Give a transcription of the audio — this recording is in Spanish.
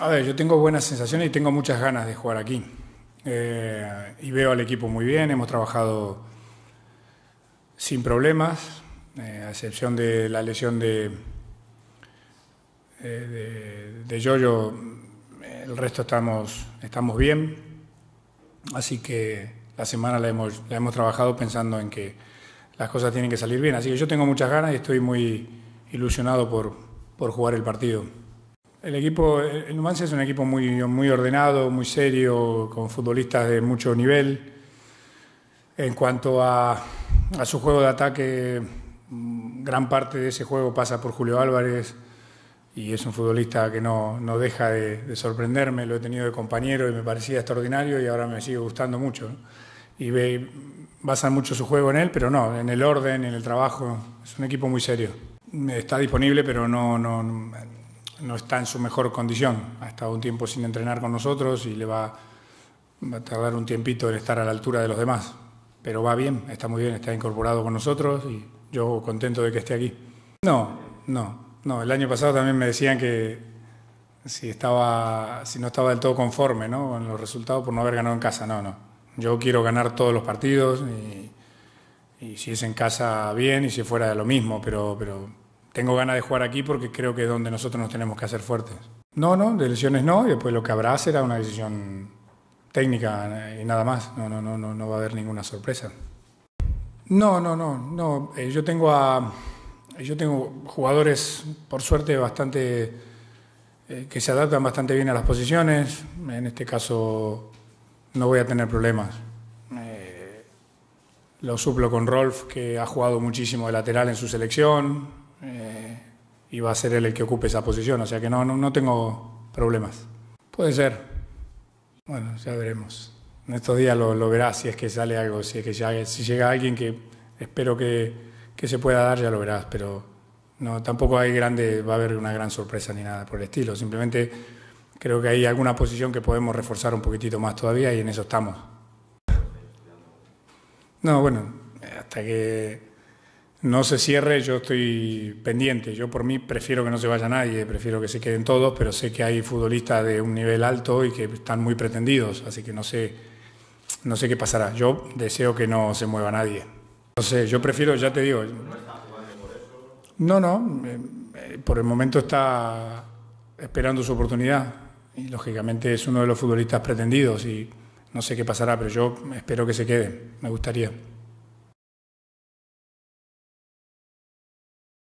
A ver, yo tengo buenas sensaciones y tengo muchas ganas de jugar aquí. Eh, y veo al equipo muy bien, hemos trabajado sin problemas, eh, a excepción de la lesión de, eh, de, el resto estamos, bien. Así que la semana la hemos, la hemos trabajado pensando en que las cosas tienen que salir bien. Así que yo tengo muchas ganas y estoy muy ilusionado por jugar el partido. El equipo, el Numancia es un equipo muy, muy ordenado, muy serio, con futbolistas de mucho nivel. En cuanto a, su juego de ataque, gran parte de ese juego pasa por Julio Álvarez y es un futbolista que no, deja de, sorprenderme, lo he tenido de compañero y me parecía extraordinario y ahora me sigue gustando mucho. Y ve, basan mucho su juego en él, pero no, en el orden, en el trabajo, es un equipo muy serio. Está disponible, pero no, no no está en su mejor condición. Ha estado un tiempo sin entrenar con nosotros y le va, a tardar un tiempito en estar a la altura de los demás. Pero va bien, está muy bien, está incorporado con nosotros y yo contento de que esté aquí. No, no, no. El año pasado también me decían que si, estaba, si no estaba del todo conforme ¿no? con los resultados por no haber ganado en casa. No, no. Yo quiero ganar todos los partidos y, si es en casa bien y si fuera de lo mismo, pero, pero tengo ganas de jugar aquí porque creo que es donde nosotros nos tenemos que hacer fuertes. No, no, de lesiones no, y después lo que habrá será una decisión técnica y nada más. No, no, no, no, va a haber ninguna sorpresa. No, no, no, no. Eh, yo tengo a, yo tengo jugadores, por suerte, bastante eh, que se adaptan bastante bien a las posiciones. En este caso, no voy a tener problemas. Eh, lo suplo con Rolf, que ha jugado muchísimo de lateral en su selección. Eh, y va a ser él el que ocupe esa posición. O sea que no, no, tengo problemas. Puede ser. Bueno, ya veremos. En estos días lo, verás si es que sale algo, si es que si llega alguien que espero que, que, se pueda dar, ya lo verás. Pero no, tampoco hay grande, va a haber una gran sorpresa ni nada por el estilo. Simplemente creo que hay alguna posición que podemos reforzar un poquitito más todavía y en eso estamos. No, bueno, hasta que no se cierre, yo estoy pendiente. Yo por mí prefiero que no se vaya nadie, prefiero que se queden todos, pero sé que hay futbolistas de un nivel alto y que están muy pretendidos, así que no sé, no sé qué pasará. Yo deseo que no se mueva nadie. No sé, yo prefiero, ya te digo. No, no, eh, eh, por el momento está esperando su oportunidad y lógicamente es uno de los futbolistas pretendidos y no sé qué pasará, pero yo espero que se quede, me gustaría.